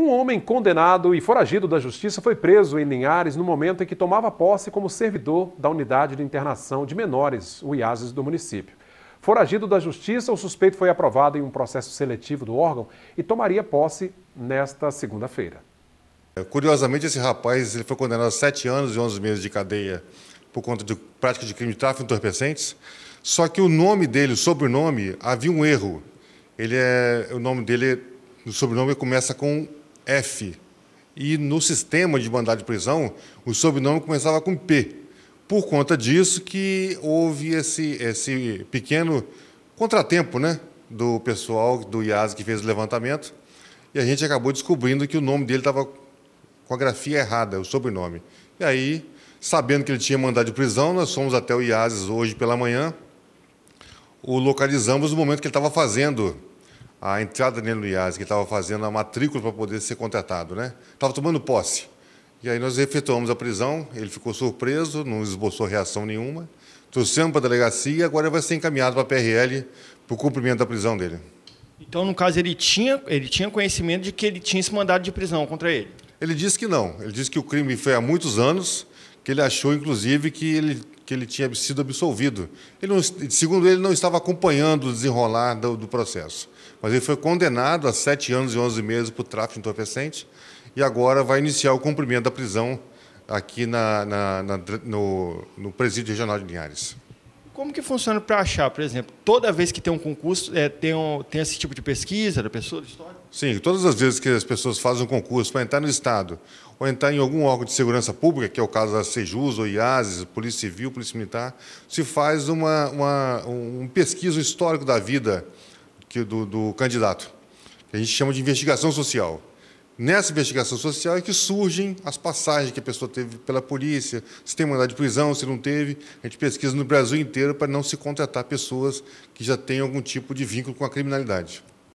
Um homem condenado e foragido da justiça foi preso em Linhares no momento em que tomava posse como servidor da unidade de internação de menores, o IASES, do município. Foragido da justiça, o suspeito foi aprovado em um processo seletivo do órgão e tomaria posse nesta segunda-feira. É, curiosamente, esse rapaz ele foi condenado a sete anos e onze meses de cadeia por conta de prática de crime de tráfico de entorpecentes. Só que o nome dele, o sobrenome, havia um erro. Ele é, o nome dele, o sobrenome começa com F. E no sistema de mandado de prisão, o sobrenome começava com P. Por conta disso que houve esse, esse pequeno contratempo né, do pessoal do IAS que fez o levantamento e a gente acabou descobrindo que o nome dele estava com a grafia errada, o sobrenome. E aí, sabendo que ele tinha mandado de prisão, nós fomos até o IASES hoje pela manhã, o localizamos no momento que ele estava fazendo a entrada nele no IAS, que estava fazendo a matrícula para poder ser contratado, né? Estava tomando posse. E aí nós efetuamos a prisão, ele ficou surpreso, não esboçou reação nenhuma. Trouxemos para a delegacia e agora vai ser encaminhado para a PRL para o cumprimento da prisão dele. Então, no caso, ele tinha, ele tinha conhecimento de que ele tinha esse mandado de prisão contra ele? Ele disse que não. Ele disse que o crime foi há muitos anos, que ele achou, inclusive, que ele que ele tinha sido absolvido. Ele não, segundo ele, não estava acompanhando o desenrolar do, do, processo. Mas ele foi condenado a sete anos e onze meses por tráfico de entorpecentes e agora vai iniciar o cumprimento da prisão aqui na, na, na, no, no presídio regional de Linhares. Como que funciona para achar, por exemplo, toda vez que tem um concurso, é, tem, um, tem esse tipo de pesquisa da pessoa, de história? Sim, todas as vezes que as pessoas fazem um concurso para entrar no Estado ou entrar em algum órgão de segurança pública, que é o caso da Sejus ou IASES, Polícia Civil, Polícia Militar, se faz uma, uma um pesquisa histórico da vida que, do, do candidato, que a gente chama de investigação social. Nessa investigação social é que surgem as passagens que a pessoa teve pela polícia, se tem mandado de prisão, se não teve. A gente pesquisa no Brasil inteiro para não se contratar pessoas que já têm algum tipo de vínculo com a criminalidade.